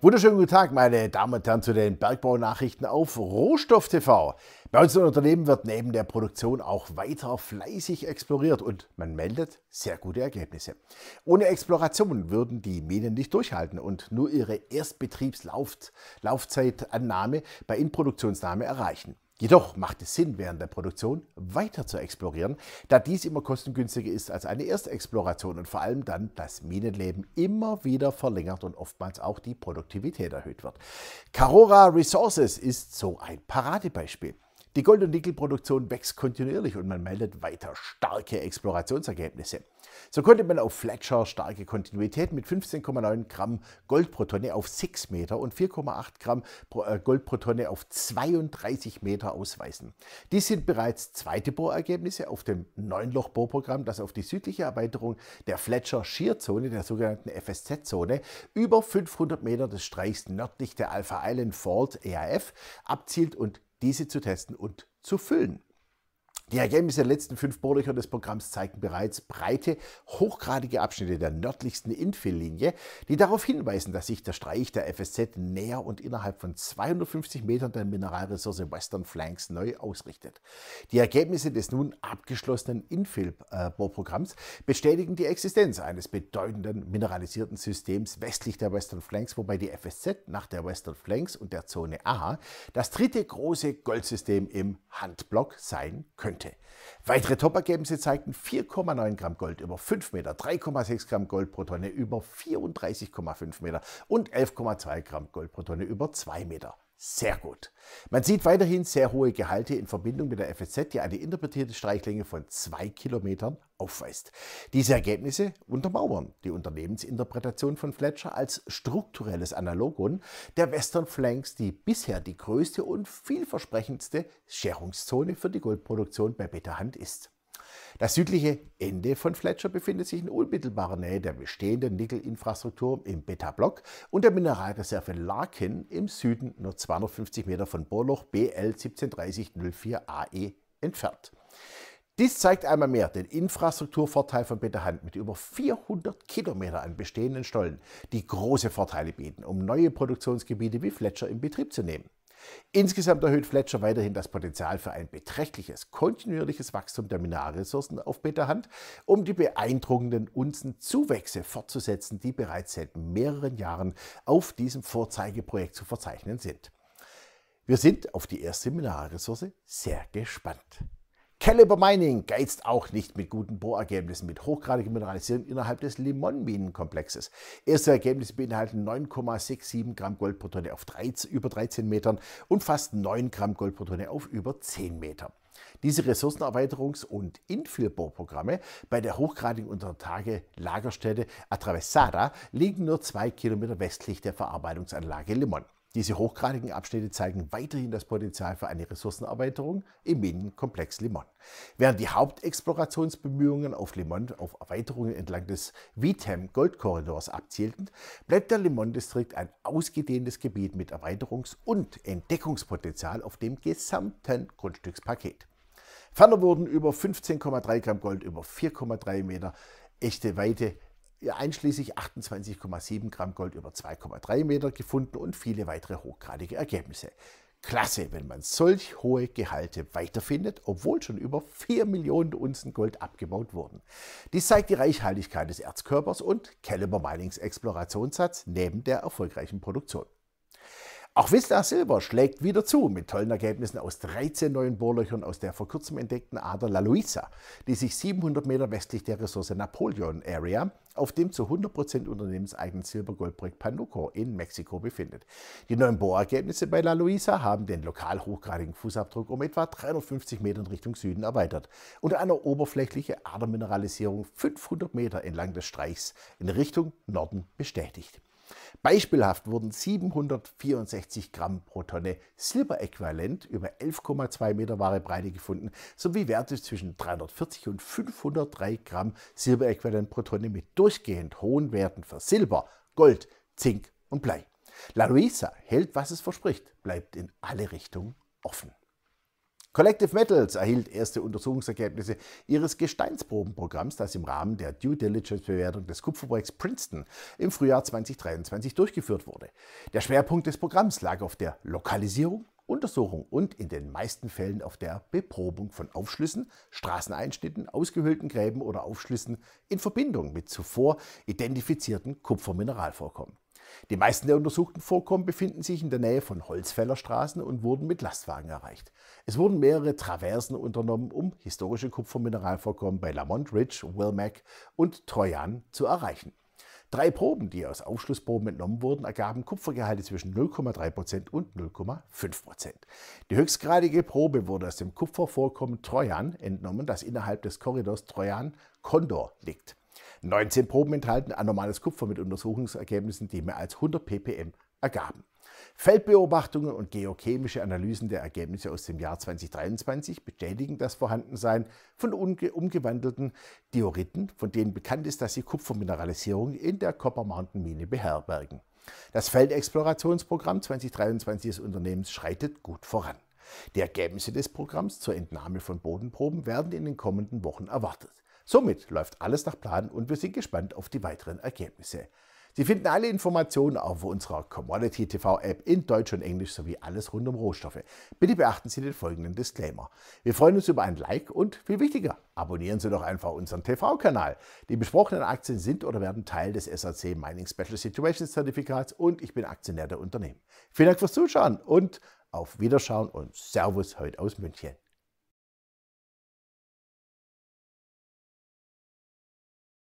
Wunderschönen guten Tag, meine Damen und Herren, zu den Bergbau-Nachrichten auf Rohstoff TV. Bei unserem Unternehmen wird neben der Produktion auch weiter fleißig exploriert und man meldet sehr gute Ergebnisse. Ohne Exploration würden die Minen nicht durchhalten und nur ihre Erstbetriebslaufzeitannahme bei Inproduktionsnahme erreichen. Jedoch macht es Sinn, während der Produktion weiter zu explorieren, da dies immer kostengünstiger ist als eine Erstexploration und vor allem dann das Minenleben immer wieder verlängert und oftmals auch die Produktivität erhöht wird. Carora Resources ist so ein Paradebeispiel. Die Gold- und Nickelproduktion wächst kontinuierlich und man meldet weiter starke Explorationsergebnisse. So konnte man auf Fletcher starke Kontinuität mit 15,9 Gramm Gold pro Tonne auf 6 Meter und 4,8 Gramm äh, Gold pro Tonne auf 32 Meter ausweisen. Dies sind bereits zweite Bohrergebnisse auf dem Neunloch-Bohrprogramm, das auf die südliche Erweiterung der fletcher schierzone der sogenannten FSZ-Zone, über 500 Meter des Streichs nördlich der Alpha Island Fault EAF abzielt und diese zu testen und zu füllen. Die Ergebnisse der letzten fünf Bohrlöcher des Programms zeigten bereits breite, hochgradige Abschnitte der nördlichsten Infill-Linie, die darauf hinweisen, dass sich der Streich der FSZ näher und innerhalb von 250 Metern der Mineralressource Western Flanks neu ausrichtet. Die Ergebnisse des nun abgeschlossenen Infill-Bohrprogramms bestätigen die Existenz eines bedeutenden mineralisierten Systems westlich der Western Flanks, wobei die FSZ nach der Western Flanks und der Zone A das dritte große Goldsystem im Handblock sein könnte könnte. Weitere Top-Ergebnisse zeigten 4,9 Gramm Gold über 5 Meter, 3,6 Gramm Gold pro Tonne über 34,5 Meter und 11,2 Gramm Gold pro Tonne über 2 Meter. Sehr gut. Man sieht weiterhin sehr hohe Gehalte in Verbindung mit der FSZ, die eine interpretierte Streichlänge von zwei Kilometern aufweist. Diese Ergebnisse untermauern die Unternehmensinterpretation von Fletcher als strukturelles Analogon der Western Flanks, die bisher die größte und vielversprechendste Scherungszone für die Goldproduktion bei Beta Hand ist. Das südliche Ende von Fletcher befindet sich in unmittelbarer Nähe der bestehenden Nickel-Infrastruktur im Beta-Block und der Mineralreserve Larkin im Süden nur 250 Meter von Bohrloch BL 1730-04AE entfernt. Dies zeigt einmal mehr den Infrastrukturvorteil von Betterhand mit über 400 Kilometer an bestehenden Stollen, die große Vorteile bieten, um neue Produktionsgebiete wie Fletcher in Betrieb zu nehmen. Insgesamt erhöht Fletcher weiterhin das Potenzial für ein beträchtliches, kontinuierliches Wachstum der Mineralressourcen auf Beta-Hand, um die beeindruckenden Unzenzuwächse fortzusetzen, die bereits seit mehreren Jahren auf diesem Vorzeigeprojekt zu verzeichnen sind. Wir sind auf die erste Mineralressource sehr gespannt. Caliber Mining geizt auch nicht mit guten Bohrergebnissen mit hochgradiger Mineralisierung innerhalb des Limon-Minenkomplexes. Erste Ergebnisse beinhalten 9,67 Gramm Gold pro Tonne auf 13, über 13 Metern und fast 9 Gramm Gold pro Tonne auf über 10 Metern. Diese Ressourcenerweiterungs- und Infillbohrprogramme bei der hochgradigen Untertage-Lagerstätte Atravesada liegen nur zwei Kilometer westlich der Verarbeitungsanlage Limon. Diese hochgradigen Abschnitte zeigen weiterhin das Potenzial für eine Ressourcenerweiterung im Minenkomplex Limon. Während die Hauptexplorationsbemühungen auf Limon auf Erweiterungen entlang des Vitem Goldkorridors abzielten, bleibt der Limon-Distrikt ein ausgedehntes Gebiet mit Erweiterungs- und Entdeckungspotenzial auf dem gesamten Grundstückspaket. Ferner wurden über 15,3 Gramm Gold über 4,3 Meter echte Weite einschließlich 28,7 Gramm Gold über 2,3 Meter gefunden und viele weitere hochgradige Ergebnisse. Klasse, wenn man solch hohe Gehalte weiterfindet, obwohl schon über 4 Millionen Unzen Gold abgebaut wurden. Dies zeigt die Reichhaltigkeit des Erzkörpers und Caliber Minings Explorationssatz neben der erfolgreichen Produktion. Auch Vista Silber schlägt wieder zu mit tollen Ergebnissen aus 13 neuen Bohrlöchern aus der vor kurzem entdeckten Ader La Luisa, die sich 700 Meter westlich der Ressource Napoleon Area auf dem zu 100% unternehmenseigenen Silbergoldprojekt Panuco in Mexiko befindet. Die neuen Bohrergebnisse bei La Luisa haben den lokal hochgradigen Fußabdruck um etwa 350 Meter in Richtung Süden erweitert und eine oberflächliche Adermineralisierung 500 Meter entlang des Streichs in Richtung Norden bestätigt. Beispielhaft wurden 764 Gramm pro Tonne Silberäquivalent über 11,2 Meter Ware Breite gefunden, sowie Werte zwischen 340 und 503 Gramm Silberäquivalent pro Tonne mit durchgehend hohen Werten für Silber, Gold, Zink und Blei. La Luisa hält, was es verspricht, bleibt in alle Richtungen offen. Collective Metals erhielt erste Untersuchungsergebnisse ihres Gesteinsprobenprogramms, das im Rahmen der Due Diligence-Bewertung des Kupferprojekts Princeton im Frühjahr 2023 durchgeführt wurde. Der Schwerpunkt des Programms lag auf der Lokalisierung Untersuchung und in den meisten Fällen auf der Beprobung von Aufschlüssen, Straßeneinschnitten, ausgehöhlten Gräben oder Aufschlüssen in Verbindung mit zuvor identifizierten Kupfermineralvorkommen. Die meisten der untersuchten Vorkommen befinden sich in der Nähe von Holzfällerstraßen und wurden mit Lastwagen erreicht. Es wurden mehrere Traversen unternommen, um historische Kupfermineralvorkommen bei Lamont Ridge, Wilmac und Trojan zu erreichen. Drei Proben, die aus Aufschlussproben entnommen wurden, ergaben Kupfergehalte zwischen 0,3% und 0,5%. Die höchstgradige Probe wurde aus dem Kupfervorkommen Trojan entnommen, das innerhalb des Korridors Trojan-Kondor liegt. 19 Proben enthalten anormales Kupfer mit Untersuchungsergebnissen, die mehr als 100 ppm ergaben. Feldbeobachtungen und geochemische Analysen der Ergebnisse aus dem Jahr 2023 bestätigen das Vorhandensein von umgewandelten Dioriten, von denen bekannt ist, dass sie Kupfermineralisierung in der Copper Mountain Mine beherbergen. Das Feldexplorationsprogramm 2023 des Unternehmens schreitet gut voran. Die Ergebnisse des Programms zur Entnahme von Bodenproben werden in den kommenden Wochen erwartet. Somit läuft alles nach Plan und wir sind gespannt auf die weiteren Ergebnisse. Sie finden alle Informationen auf unserer Commodity TV App in Deutsch und Englisch sowie alles rund um Rohstoffe. Bitte beachten Sie den folgenden Disclaimer. Wir freuen uns über ein Like und viel wichtiger, abonnieren Sie doch einfach unseren TV-Kanal. Die besprochenen Aktien sind oder werden Teil des SAC Mining Special Situations Zertifikats und ich bin Aktionär der Unternehmen. Vielen Dank fürs Zuschauen und auf Wiederschauen und Servus heute aus München.